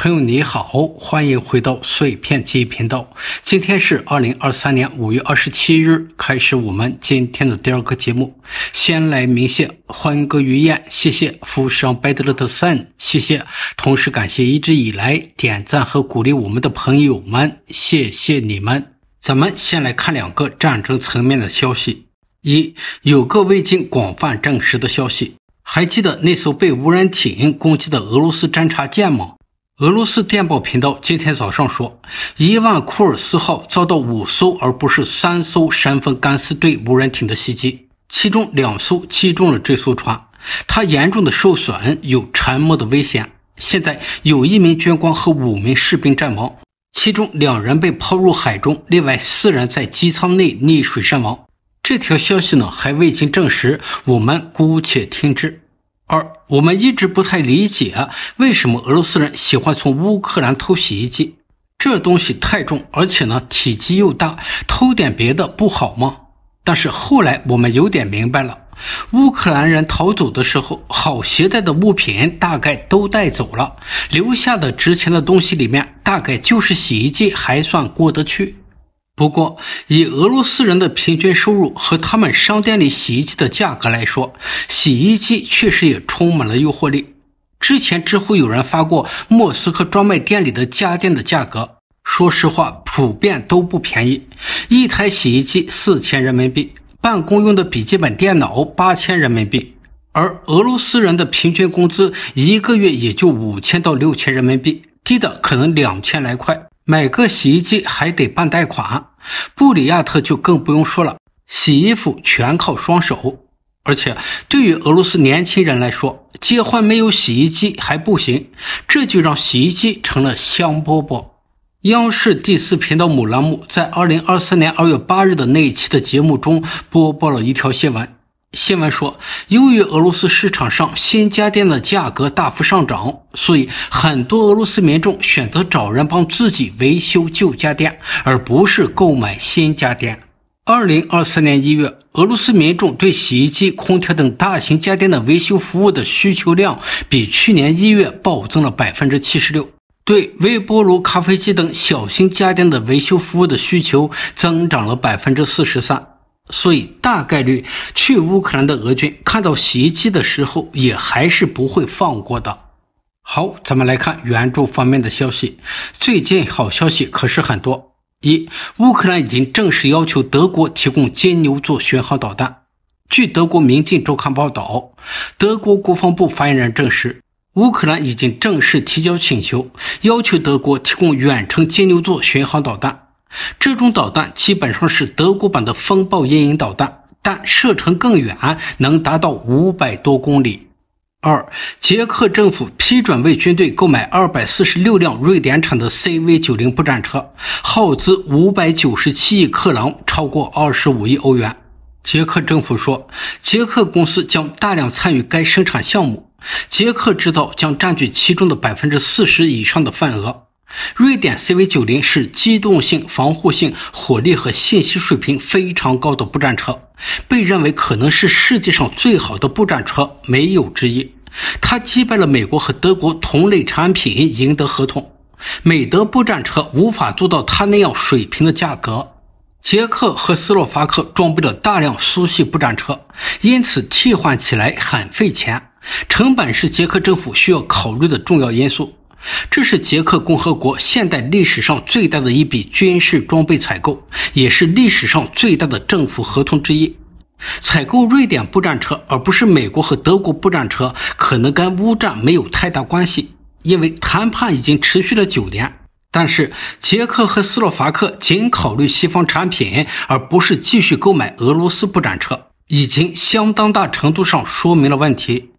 朋友你好，欢迎回到碎片记忆频道。今天是二零二三年五月二十七日，开始我们今天的第二个节目。先来鸣谢欢歌余宴，谢谢富商拜德勒 o 森，谢谢。同时感谢一直以来点赞和鼓励我们的朋友们，谢谢你们。咱们先来看两个战争层面的消息。一，有个未经广泛证实的消息，还记得那艘被无人艇攻击的俄罗斯侦察舰吗？俄罗斯电报频道今天早上说，伊万库尔斯号遭到五艘而不是三艘山峰干湿队无人艇的袭击，其中两艘击中了这艘船，它严重的受损，有沉没的危险。现在有一名军官和五名士兵阵亡，其中两人被抛入海中，另外四人在机舱内溺水身亡。这条消息呢，还未经证实，我们姑且听之。二。我们一直不太理解，为什么俄罗斯人喜欢从乌克兰偷洗衣机？这东西太重，而且呢，体积又大，偷点别的不好吗？但是后来我们有点明白了，乌克兰人逃走的时候，好携带的物品大概都带走了，留下的值钱的东西里面，大概就是洗衣机还算过得去。不过，以俄罗斯人的平均收入和他们商店里洗衣机的价格来说，洗衣机确实也充满了诱惑力。之前知乎有人发过莫斯科专卖店里的家电的价格，说实话，普遍都不便宜。一台洗衣机四千人民币，办公用的笔记本电脑八千人民币，而俄罗斯人的平均工资一个月也就五千到六千人民币，低的可能两千来块。买个洗衣机还得办贷款，布里亚特就更不用说了，洗衣服全靠双手。而且对于俄罗斯年轻人来说，结婚没有洗衣机还不行，这就让洗衣机成了香饽饽。央视第四频道某栏目在二零二三年二月八日的那一期的节目中播报了一条新闻。新闻说，由于俄罗斯市场上新家电的价格大幅上涨，所以很多俄罗斯民众选择找人帮自己维修旧家电，而不是购买新家电。二零二三年一月，俄罗斯民众对洗衣机、空调等大型家电的维修服务的需求量比去年一月暴增了百分之七十六，对微波炉、咖啡机等小型家电的维修服务的需求增长了百分之四十三。所以，大概率去乌克兰的俄军看到袭击的时候，也还是不会放过的。好，咱们来看援助方面的消息。最近好消息可是很多。一，乌克兰已经正式要求德国提供金牛座巡航导弹。据德国《明镜周刊》报道，德国国防部发言人证实，乌克兰已经正式提交请求，要求德国提供远程金牛座巡航导弹。这种导弹基本上是德国版的“风暴阴影”导弹，但射程更远，能达到五百多公里。二，捷克政府批准为军队购买二百四十六辆瑞典产的 CV 九零步战车，耗资五百九十七亿克朗，超过二十五亿欧元。捷克政府说，捷克公司将大量参与该生产项目，捷克制造将占据其中的百分之四十以上的份额。瑞典 CV90 是机动性、防护性、火力和信息水平非常高的步战车，被认为可能是世界上最好的步战车，没有之一。它击败了美国和德国同类产品，赢得合同。美德步战车无法做到它那样水平的价格。捷克和斯洛伐克装备了大量苏系步战车，因此替换起来很费钱，成本是捷克政府需要考虑的重要因素。这是捷克共和国现代历史上最大的一笔军事装备采购，也是历史上最大的政府合同之一。采购瑞典步战车而不是美国和德国步战车，可能跟乌战没有太大关系，因为谈判已经持续了九年。但是，捷克和斯洛伐克仅考虑西方产品，而不是继续购买俄罗斯步战车，已经相当大程度上说明了问题。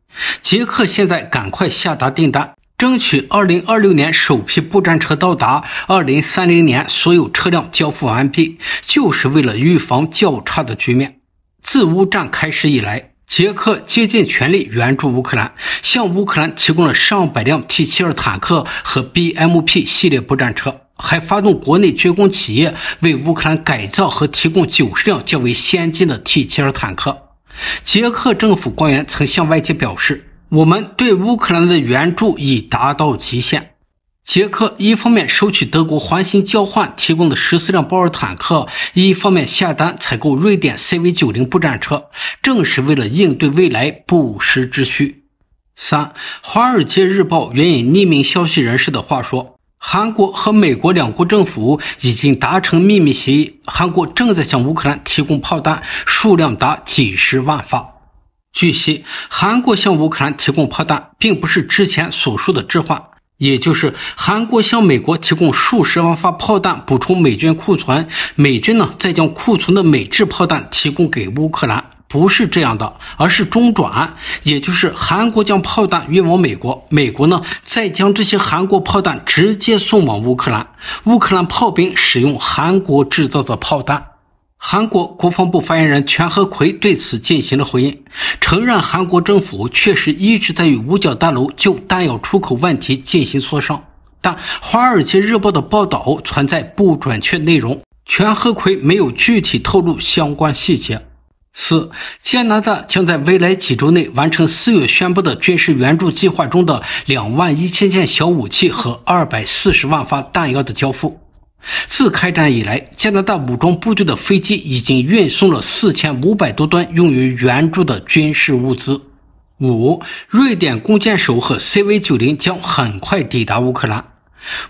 捷克现在赶快下达订单。争取2026年首批步战车到达，2030年所有车辆交付完毕，就是为了预防较差的局面。自乌战开始以来，捷克竭尽全力援助乌克兰，向乌克兰提供了上百辆 T72 坦克和 BMP 系列步战车，还发动国内军工企业为乌克兰改造和提供九十辆较为先进的 T72 坦克。捷克政府官员曾向外界表示。我们对乌克兰的援助已达到极限。捷克一方面收取德国环形交换提供的十四辆豹二坦克，一方面下单采购瑞典 CV 九零步战车，正是为了应对未来不时之需。三，《华尔街日报》援引匿名消息人士的话说，韩国和美国两国政府已经达成秘密协议，韩国正在向乌克兰提供炮弹，数量达几十万发。据悉，韩国向乌克兰提供炮弹，并不是之前所说的置换，也就是韩国向美国提供数十万发炮弹补充美军库存，美军呢再将库存的美制炮弹提供给乌克兰，不是这样的，而是中转，也就是韩国将炮弹运往美国，美国呢再将这些韩国炮弹直接送往乌克兰，乌克兰炮兵使用韩国制造的炮弹。韩国国防部发言人全和奎对此进行了回应，承认韩国政府确实一直在与五角大楼就弹药出口问题进行磋商，但《华尔街日报》的报道存在不准确内容。全和奎没有具体透露相关细节。四，加拿大将在未来几周内完成四月宣布的军事援助计划中的两万一千件小武器和二百四十万发弹药的交付。自开战以来，加拿大武装部队的飞机已经运送了四千五百多吨用于援助的军事物资。五，瑞典弓箭手和 CV90 将很快抵达乌克兰。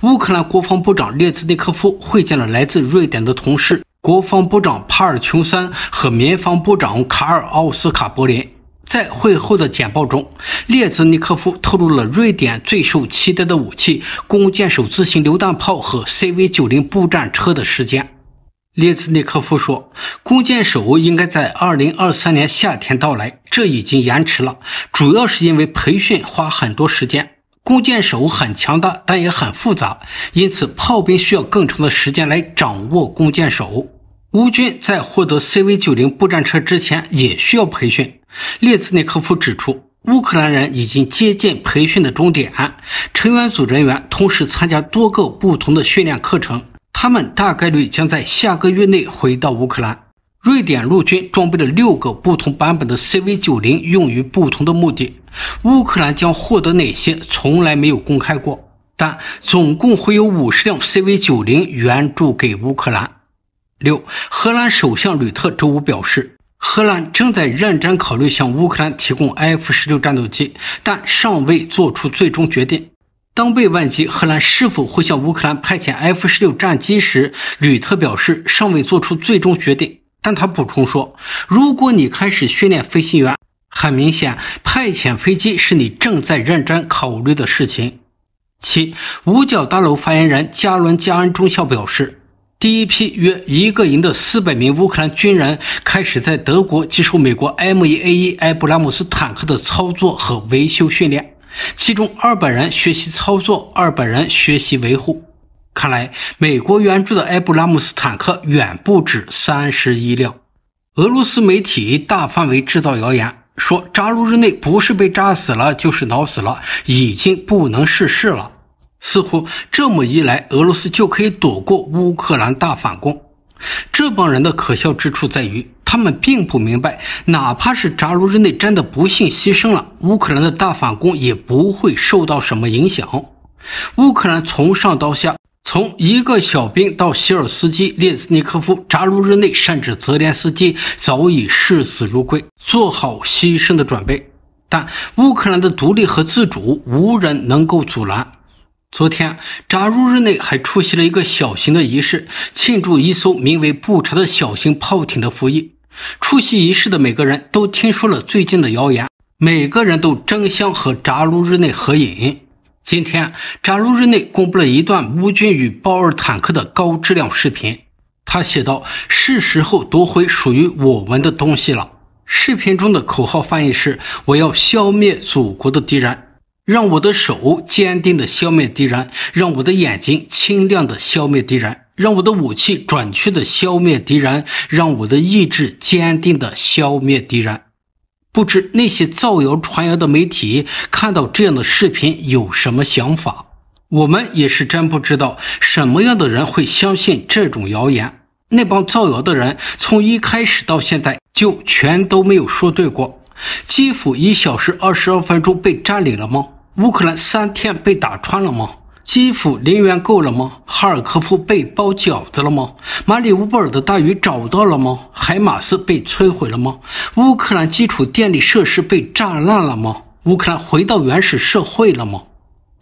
乌克兰国防部长列兹内科夫会见了来自瑞典的同事，国防部长帕尔琼森和民防部长卡尔奥斯卡柏林。在会后的简报中，列兹尼科夫透露了瑞典最受期待的武器——弓箭手自行榴弹炮和 CV-90 步战车的时间。列兹尼科夫说：“弓箭手应该在2023年夏天到来，这已经延迟了，主要是因为培训花很多时间。弓箭手很强大，但也很复杂，因此炮兵需要更长的时间来掌握弓箭手。乌军在获得 CV-90 步战车之前也需要培训。”列兹内科夫指出，乌克兰人已经接近培训的终点。成员组人员同时参加多个不同的训练课程，他们大概率将在下个月内回到乌克兰。瑞典陆军装备了六个不同版本的 CV90，用于不同的目的。乌克兰将获得哪些从来没有公开过，但总共会有五十辆 CV90 援助给乌克兰。六，荷兰首相吕特周五表示。荷兰正在认真考虑向乌克兰提供 F-16 战斗机，但尚未做出最终决定。当被问及荷兰是否会向乌克兰派遣 F-16 战机时，吕特表示尚未做出最终决定。但他补充说：“如果你开始训练飞行员，很明显派遣飞机是你正在认真考虑的事情。”七，五角大楼发言人加伦·加恩中校表示。第一批约一个营的400名乌克兰军人开始在德国接受美国 M1A1 埃布拉姆斯坦克的操作和维修训练，其中200人学习操作，200人学习维护。看来，美国援助的埃布拉姆斯坦克远不止31辆。俄罗斯媒体大范围制造谣言，说扎卢日内不是被炸死了，就是脑死了，已经不能逝事了。似乎这么一来，俄罗斯就可以躲过乌克兰大反攻。这帮人的可笑之处在于，他们并不明白，哪怕是扎卢日内真的不幸牺牲了，乌克兰的大反攻也不会受到什么影响。乌克兰从上到下，从一个小兵到希尔斯基、列兹尼科夫、扎卢日内，甚至泽连斯基，早已视死如归，做好牺牲的准备。但乌克兰的独立和自主，无人能够阻拦。昨天，扎鲁日内还出席了一个小型的仪式，庆祝一艘名为“布查”的小型炮艇的服役。出席仪式的每个人都听说了最近的谣言，每个人都争相和扎鲁日内合影。今天，扎鲁日内公布了一段乌军与豹二坦克的高质量视频。他写道：“是时候夺回属于我们的东西了。”视频中的口号翻译是：“我要消灭祖国的敌人。”让我的手坚定地消灭敌人，让我的眼睛清亮地消灭敌人，让我的武器准确地消灭敌人，让我的意志坚定地消灭敌人。不知那些造谣传谣的媒体看到这样的视频有什么想法？我们也是真不知道什么样的人会相信这种谣言。那帮造谣的人从一开始到现在就全都没有说对过。基辅一小时二十二分钟被占领了吗？乌克兰三天被打穿了吗？基辅零元够了吗？哈尔科夫被包饺子了吗？马里乌波尔的大鱼找到了吗？海马斯被摧毁了吗？乌克兰基础电力设施被炸烂了吗？乌克兰回到原始社会了吗？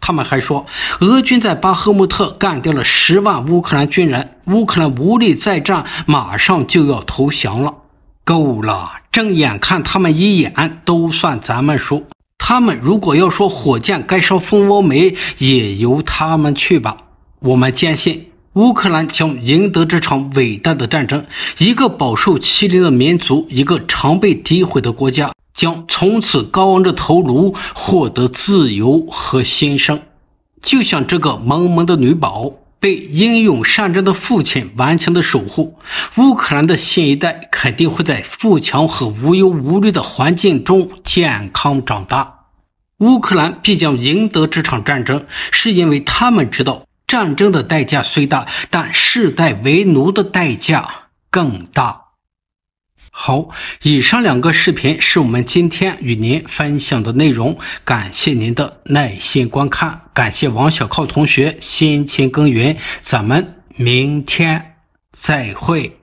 他们还说，俄军在巴赫穆特干掉了十万乌克兰军人，乌克兰无力再战，马上就要投降了。够了，正眼看他们一眼都算咱们输。他们如果要说火箭该烧蜂窝煤，也由他们去吧。我们坚信，乌克兰将赢得这场伟大的战争。一个饱受欺凌的民族，一个常被诋毁的国家，将从此高昂着头颅，获得自由和新生。就像这个萌萌的女宝。被英勇善战的父亲顽强的守护，乌克兰的新一代肯定会在富强和无忧无虑的环境中健康长大。乌克兰必将赢得这场战争，是因为他们知道战争的代价虽大，但世代为奴的代价更大。好，以上两个视频是我们今天与您分享的内容，感谢您的耐心观看，感谢王小靠同学辛勤耕耘，咱们明天再会。